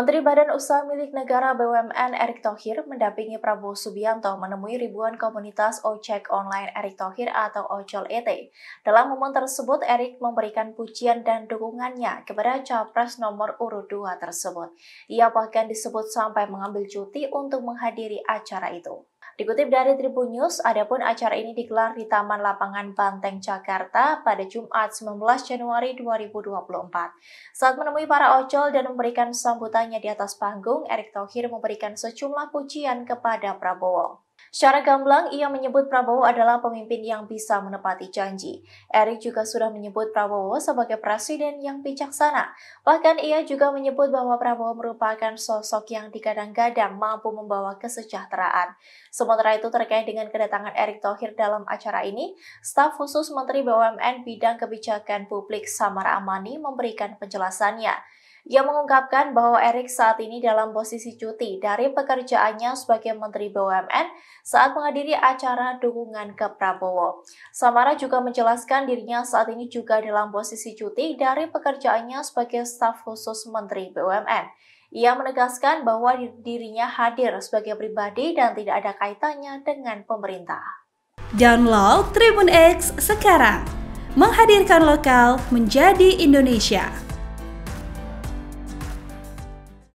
Menteri Badan Usaha Milik Negara BUMN Erick Thohir mendampingi Prabowo Subianto menemui ribuan komunitas ojek online Erick Thohir atau Ojol ET. Dalam momen tersebut, Erick memberikan pujian dan dukungannya kepada capres nomor urut 2 tersebut. Ia bahkan disebut sampai mengambil cuti untuk menghadiri acara itu. Dikutip dari Tribun News, adapun acara ini digelar di Taman Lapangan Banteng, Jakarta pada Jumat 19 Januari 2024. Saat menemui para ojol dan memberikan sambutannya di atas panggung, Erick Thohir memberikan sejumlah pujian kepada Prabowo. Secara gamblang, ia menyebut Prabowo adalah pemimpin yang bisa menepati janji. Erick juga sudah menyebut Prabowo sebagai presiden yang bijaksana. Bahkan ia juga menyebut bahwa Prabowo merupakan sosok yang digadang-gadang mampu membawa kesejahteraan. Sementara itu terkait dengan kedatangan Erick Thohir dalam acara ini, staf khusus Menteri BUMN Bidang Kebijakan Publik Samara Amani memberikan penjelasannya. Ia mengungkapkan bahwa Erick saat ini dalam posisi cuti dari pekerjaannya sebagai Menteri BUMN saat menghadiri acara dukungan ke Prabowo. Samara juga menjelaskan dirinya saat ini juga dalam posisi cuti dari pekerjaannya sebagai staf khusus Menteri BUMN. Ia menegaskan bahwa dirinya hadir sebagai pribadi dan tidak ada kaitannya dengan pemerintah. Download Tribun X sekarang, menghadirkan lokal menjadi Indonesia.